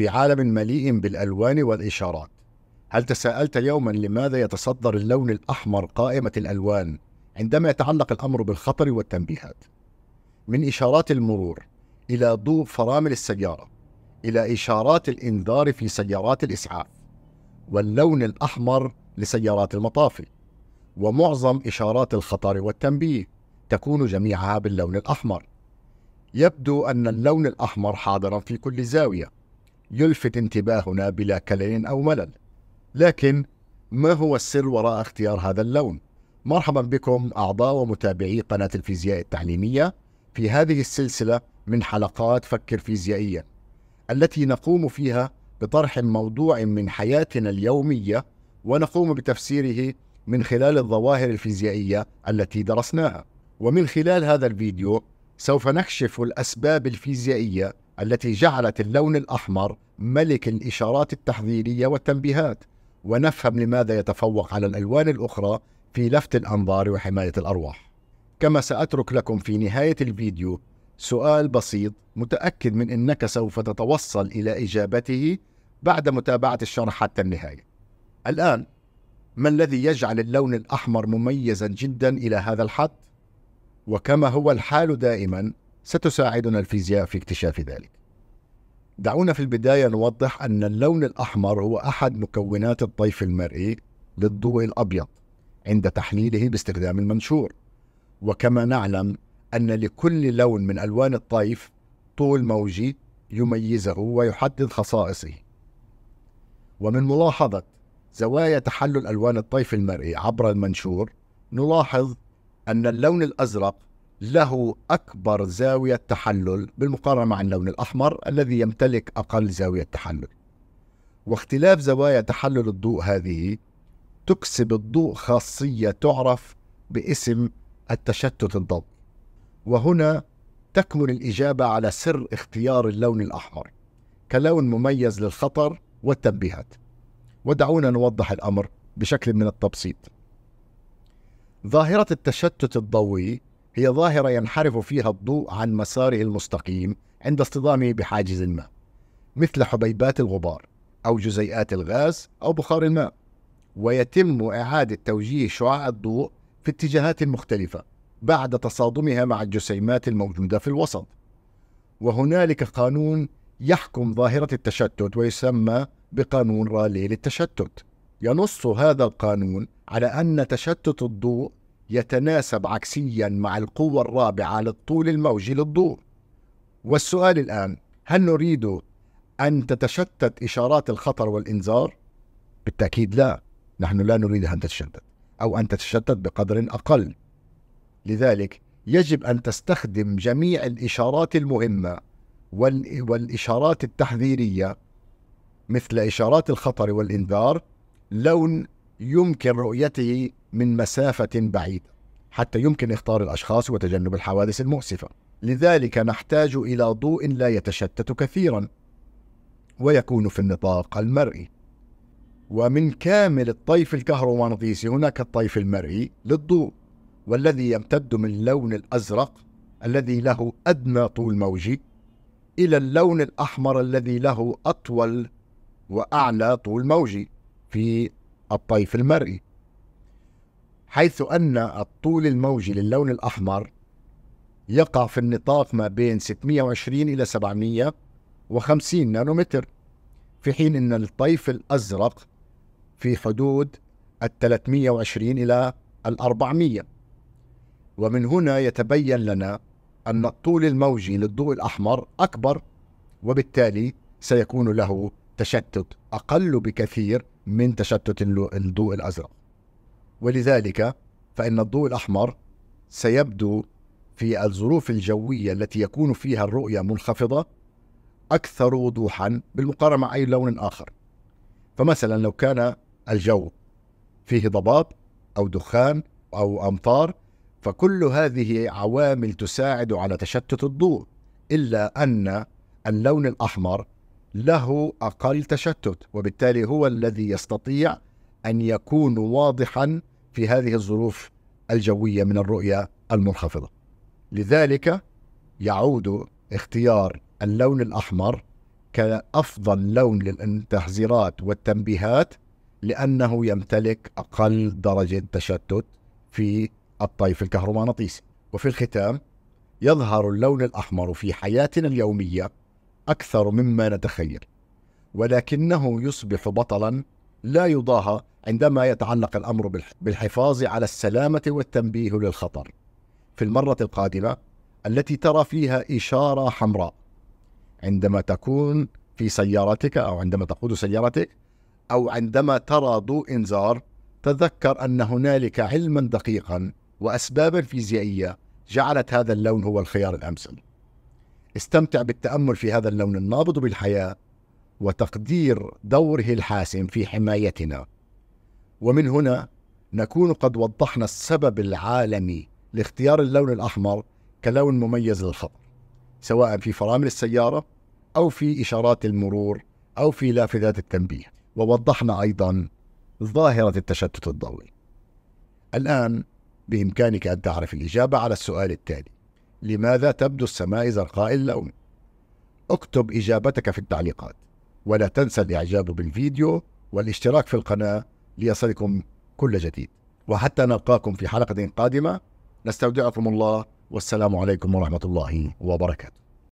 في عالم مليء بالالوان والاشارات هل تساءلت يوما لماذا يتصدر اللون الاحمر قائمه الالوان عندما يتعلق الامر بالخطر والتنبيهات من اشارات المرور الى ضوء فرامل السياره الى اشارات الانذار في سيارات الاسعاف واللون الاحمر لسيارات المطافي ومعظم اشارات الخطر والتنبيه تكون جميعها باللون الاحمر يبدو ان اللون الاحمر حاضرا في كل زاويه يلفت انتباهنا بلا كلل أو ملل لكن ما هو السر وراء اختيار هذا اللون؟ مرحبا بكم أعضاء ومتابعي قناة الفيزياء التعليمية في هذه السلسلة من حلقات فكر فيزيائيا التي نقوم فيها بطرح موضوع من حياتنا اليومية ونقوم بتفسيره من خلال الظواهر الفيزيائية التي درسناها ومن خلال هذا الفيديو سوف نكشف الأسباب الفيزيائية التي جعلت اللون الأحمر ملك الإشارات التحذيرية والتنبيهات ونفهم لماذا يتفوق على الألوان الأخرى في لفت الأنظار وحماية الأرواح كما سأترك لكم في نهاية الفيديو سؤال بسيط متأكد من أنك سوف تتوصل إلى إجابته بعد متابعة الشرح حتى النهاية الآن ما الذي يجعل اللون الأحمر مميزا جدا إلى هذا الحد؟ وكما هو الحال دائما ستساعدنا الفيزياء في اكتشاف ذلك. دعونا في البداية نوضح أن اللون الأحمر هو أحد مكونات الطيف المرئي للضوء الأبيض عند تحليله باستخدام المنشور. وكما نعلم أن لكل لون من ألوان الطيف طول موجي يميزه ويحدد خصائصه. ومن ملاحظة زوايا تحلل ألوان الطيف المرئي عبر المنشور نلاحظ أن اللون الأزرق له أكبر زاوية تحلل بالمقارنة مع اللون الأحمر الذي يمتلك أقل زاوية تحلل واختلاف زوايا تحلل الضوء هذه تكسب الضوء خاصية تعرف باسم التشتت الضوئي وهنا تكمن الإجابة على سر اختيار اللون الأحمر كلون مميز للخطر والتنبيهات ودعونا نوضح الأمر بشكل من التبسيط ظاهرة التشتت الضوئي هي ظاهرة ينحرف فيها الضوء عن مساره المستقيم عند اصطدامه بحاجز ما مثل حبيبات الغبار أو جزيئات الغاز أو بخار الماء ويتم إعادة توجيه شعاع الضوء في اتجاهات مختلفة بعد تصادمها مع الجسيمات الموجودة في الوسط وهنالك قانون يحكم ظاهرة التشتت ويسمى بقانون رالي للتشتت ينص هذا القانون على أن تشتت الضوء يتناسب عكسيا مع القوة الرابعة للطول الموجي للضوء والسؤال الآن هل نريد أن تتشتت إشارات الخطر والإنذار؟ بالتأكيد لا نحن لا نريد أن تتشتت أو أن تتشتت بقدر أقل لذلك يجب أن تستخدم جميع الإشارات المهمة والإشارات التحذيرية مثل إشارات الخطر والإنذار لون يمكن رؤيته من مسافة بعيدة حتى يمكن إخطار الأشخاص وتجنب الحوادث المؤسفة لذلك نحتاج إلى ضوء لا يتشتت كثيرا ويكون في النطاق المرئي ومن كامل الطيف الكهرومغناطيسي هناك الطيف المرئي للضوء والذي يمتد من اللون الأزرق الذي له أدنى طول موجي إلى اللون الأحمر الذي له أطول وأعلى طول موجي في الطيف المرئي حيث أن الطول الموجي للون الأحمر يقع في النطاق ما بين 620 إلى 750 نانومتر في حين أن الطيف الأزرق في حدود ال 320 إلى ال 400 ومن هنا يتبين لنا أن الطول الموجي للضوء الأحمر أكبر وبالتالي سيكون له التشتت أقل بكثير من تشتت الضوء الأزرق ولذلك فإن الضوء الأحمر سيبدو في الظروف الجوية التي يكون فيها الرؤية منخفضة أكثر وضوحا بالمقارنة مع أي لون آخر فمثلا لو كان الجو فيه ضباب أو دخان أو أمطار فكل هذه عوامل تساعد على تشتت الضوء إلا أن اللون الأحمر له اقل تشتت وبالتالي هو الذي يستطيع ان يكون واضحا في هذه الظروف الجويه من الرؤيه المنخفضه. لذلك يعود اختيار اللون الاحمر كافضل لون للتحذيرات والتنبيهات لانه يمتلك اقل درجه تشتت في الطيف الكهرومغناطيسي. وفي الختام يظهر اللون الاحمر في حياتنا اليوميه أكثر مما نتخيل ولكنه يصبح بطلا لا يضاهى عندما يتعلق الأمر بالحفاظ على السلامة والتنبيه للخطر في المرة القادمة التي ترى فيها إشارة حمراء عندما تكون في سيارتك أو عندما تقود سيارتك أو عندما ترى ضوء إنذار تذكر أن هنالك علما دقيقا وأسبابا فيزيائية جعلت هذا اللون هو الخيار الأمثل استمتع بالتأمل في هذا اللون النابض بالحياة وتقدير دوره الحاسم في حمايتنا ومن هنا نكون قد وضحنا السبب العالمي لاختيار اللون الأحمر كلون مميز للخطر سواء في فرامل السيارة أو في إشارات المرور أو في لافذات التنبيه ووضحنا أيضا ظاهرة التشتت الضوئي الآن بإمكانك أن تعرف الإجابة على السؤال التالي لماذا تبدو السماء زرقاء اللون؟ اكتب إجابتك في التعليقات ولا تنسى الإعجاب بالفيديو والاشتراك في القناة ليصلكم كل جديد وحتى نلقاكم في حلقة قادمة نستودعكم الله والسلام عليكم ورحمة الله وبركاته